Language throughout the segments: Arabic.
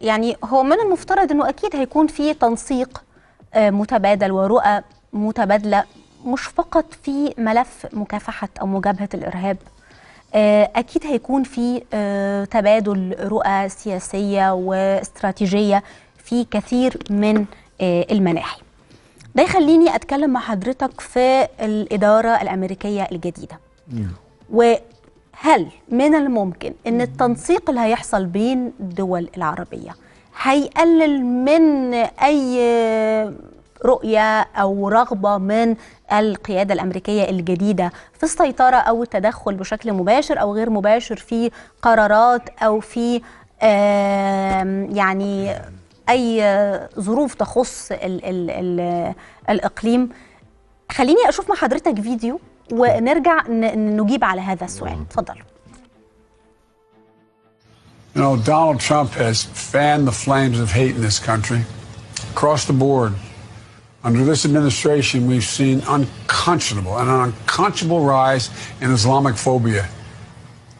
يعني هو من المفترض انه اكيد هيكون في تنسيق آه، متبادل ورؤى متبادله مش فقط في ملف مكافحه او مجابهه الارهاب آه، اكيد هيكون في آه، تبادل رؤى سياسيه واستراتيجيه في كثير من المناحي ده يخليني اتكلم مع حضرتك في الاداره الامريكيه الجديده yeah. هل من الممكن ان التنسيق اللي هيحصل بين الدول العربيه هيقلل من اي رؤيه او رغبه من القياده الامريكيه الجديده في السيطره او التدخل بشكل مباشر او غير مباشر في قرارات او في يعني, يعني اي ظروف تخص الـ الـ الـ الاقليم خليني اشوف مع حضرتك فيديو ونرجع نجيب على هذا السؤال اتفضل You know, Donald Trump has fanned the flames of hate in this country across the board. Under this administration, we've seen unconscionable and an unconscionable rise in Islamic phobia.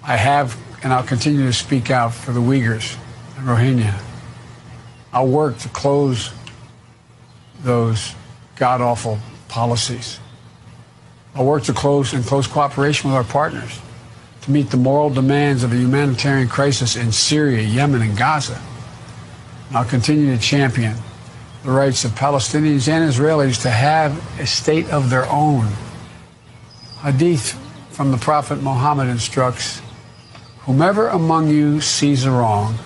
I have and I'll continue to speak out for the Uyghurs and Rohingya. I'll work to close those god awful policies. I work to close in close cooperation with our partners to meet the moral demands of the humanitarian crisis in Syria, Yemen, and Gaza. And I'll continue to champion the rights of Palestinians and Israelis to have a state of their own. Hadith from the Prophet Muhammad instructs, Whomever among you sees a wrong,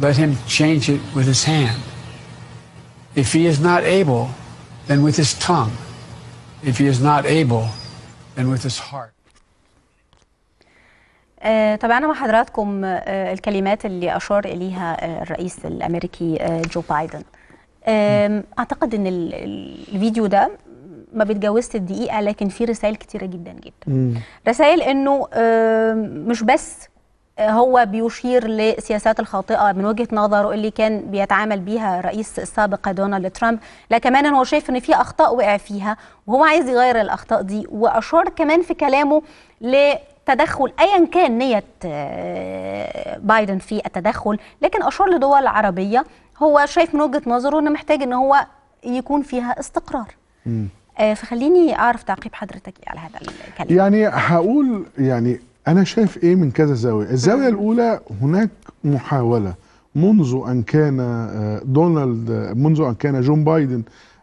let him change it with his hand. If he is not able, than with his tongue. If he is not able, then with his heart. آه، تابعنا مع حضراتكم آه، الكلمات اللي أشار إليها آه، الرئيس الأمريكي جو بايدن أعتقد أن الفيديو ده ما بتجاوزت الدقيقة لكن في رسائل كتيرة جدا جدا رسائل أنه مش بس هو بيشير للسياسات الخاطئه من وجهه نظره اللي كان بيتعامل بيها الرئيس السابق دونالد ترامب لا كمان هو شايف ان في اخطاء وقع فيها وهو عايز يغير الاخطاء دي واشار كمان في كلامه لتدخل ايا كان نيه آه، بايدن في التدخل لكن اشار لدول عربيه هو شايف من وجهه نظره انه محتاج ان هو يكون فيها استقرار م. آه، فخليني اعرف تعقيب حضرتك على هذا الكلام يعني هقول يعني انا شايف ايه من كذا زاويه الزاويه الاولى هناك محاوله منذ ان كان آه، دونالد آه، منذ ان كان جون بايدن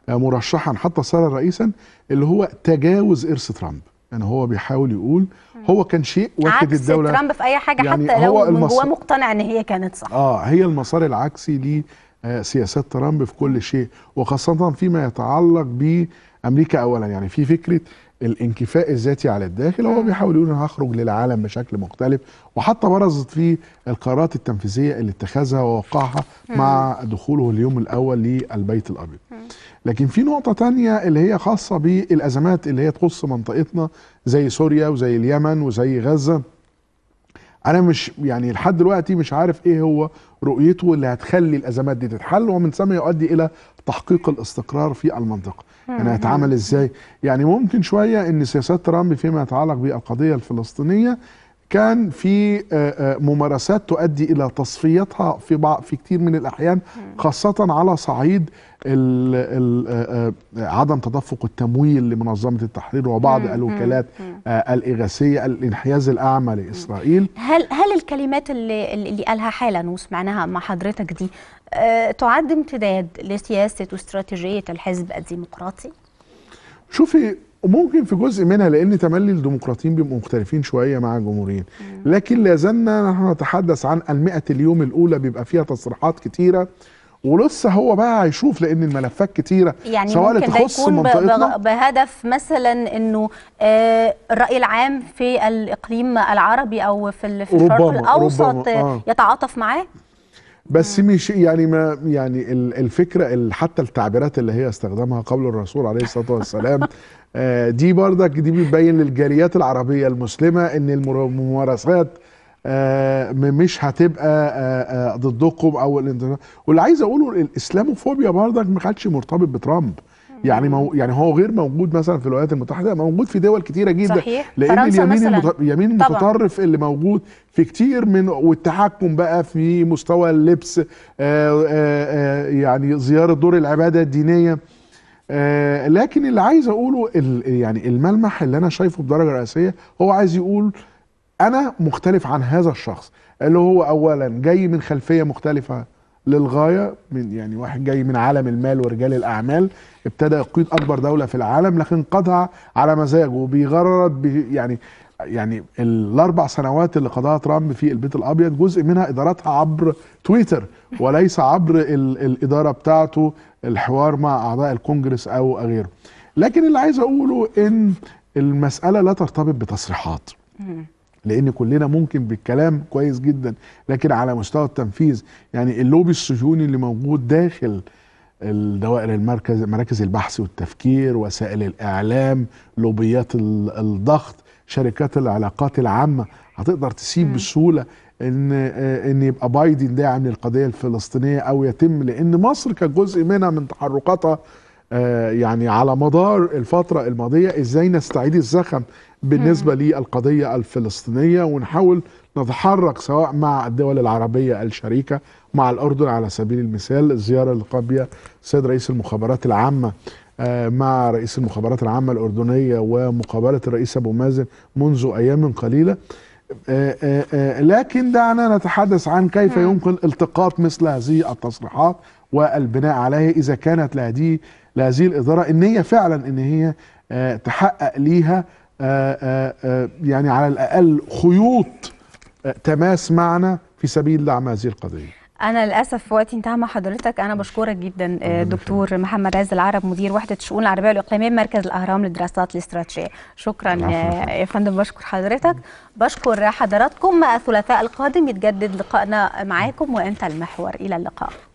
آه، مرشحا حتى صار رئيسا اللي هو تجاوز ارث ترامب يعني هو بيحاول يقول هو كان شيء واكد الدوله ترامب في اي حاجه يعني حتى لو هو مقتنع ان هي كانت صح اه هي المسار العكسي لسياسات ترامب في كل شيء وخاصه فيما يتعلق بامريكا اولا يعني في فكره الانكفاء الذاتي على الداخل هو بيحاول يقول انا هخرج للعالم بشكل مختلف وحتى برزت فيه القرارات التنفيذيه اللي اتخذها ووقعها مع دخوله اليوم الاول للبيت الابيض. لكن في نقطه ثانيه اللي هي خاصه بالازمات اللي هي تخص منطقتنا زي سوريا وزي اليمن وزي غزه. انا مش يعني لحد دلوقتي مش عارف ايه هو رؤيته اللي هتخلي الازمات دي تتحل ومن ثم يؤدي الى تحقيق الاستقرار في المنطقه يعني هيتعامل ازاي يعني ممكن شويه ان سياسات ترامب فيما يتعلق بالقضيه الفلسطينيه كان في آه، آه، ممارسات تؤدي الى تصفيتها في بعض في كثير من الاحيان خاصه على صعيد آه، عدم تدفق التمويل لمنظمه التحرير وبعض الوكالات الاغاثيه الانحياز الاعمى لاسرائيل هل هل الكلمات اللي اللي قالها حالا وسمعناها مع حضرتك دي تعد امتداد لسياسه واستراتيجيه الحزب الديمقراطي شوفي وممكن في جزء منها لان تملي الديمقراطيين بيبقوا مختلفين شويه مع الجمهوريين لكن لا زلنا نحن نتحدث عن المئة اليوم الاولى بيبقى فيها تصريحات كتيره ولسه هو بقى هيشوف لان الملفات كتيره يعني سواء ممكن تخص يكون منطقتنا بهدف مثلا انه آه الراي العام في الاقليم العربي او في, في الشرق الاوسط آه. يتعاطف معاه بس مش يعني ما يعني الفكره حتى التعبيرات اللي هي استخدمها قبل الرسول عليه الصلاه والسلام آه، دي بردك دي بتبين للجاليات العربيه المسلمه ان الممارسات آه، مش هتبقى آه، ضدكم او واللي عايز اقوله الاسلاموفوبيا بردك ما كانتش مرتبط بترامب يعني مو يعني هو غير موجود مثلا في الولايات المتحده موجود في دول كتيره جدا صحيح لان اليمين المت... اليمين المتطرف اللي موجود في كتير من والتحكم بقى في مستوى اللبس آآ آه، آآ آه، آه، يعني زياره دور العباده الدينيه لكن اللي عايز اقوله يعني الملمح اللي انا شايفه بدرجه رئيسيه هو عايز يقول انا مختلف عن هذا الشخص اللي هو اولا جاي من خلفيه مختلفه للغايه من يعني واحد جاي من عالم المال ورجال الاعمال ابتدى يقود اكبر دوله في العالم لكن قضى على مزاجه وبيغرد يعني يعني الاربع سنوات اللي قضاها ترامب في البيت الابيض جزء منها ادارتها عبر تويتر وليس عبر الاداره بتاعته الحوار مع اعضاء الكونجرس او غيره لكن اللي عايز اقوله ان المساله لا ترتبط بتصريحات لان كلنا ممكن بالكلام كويس جدا لكن على مستوى التنفيذ يعني اللوبي الصهيوني اللي موجود داخل الدوائر المركز مراكز البحث والتفكير وسائل الاعلام لوبيات الضغط شركات العلاقات العامه هتقدر تسيب بسهوله ان آه، ان يبقى بايدن داعم للقضيه الفلسطينيه او يتم لان مصر كجزء منها من تحركاتها آه، يعني على مدار الفترة الماضية ازاي نستعيد الزخم بالنسبة للقضية الفلسطينية ونحاول نتحرك سواء مع الدول العربية الشريكة مع الأردن على سبيل المثال الزيارة اللي قام بها السيد رئيس المخابرات العامة آه، مع رئيس المخابرات العامة الأردنية ومقابلة الرئيس أبو مازن منذ أيام قليلة آه، لكن دعنا نتحدث عن كيف يمكن التقاط مثل هذه التصريحات والبناء عليه إذا كانت لهذه لهذه الإدارة ان هي فعلا إن هي آه، تحقق ليها آه، آه، يعني على الأقل خيوط تماس معنا في سبيل دعم هذه القضية انا للاسف وقتي انتهى مع حضرتك انا بشكرك جدا دكتور محمد عز العرب مدير وحده الشؤون العربيه والاقليميه مركز الاهرام للدراسات الاستراتيجيه شكرا يا فندم بشكر حضرتك بشكر حضراتكم الثلاثاء القادم يتجدد لقائنا معاكم وانت المحور الى اللقاء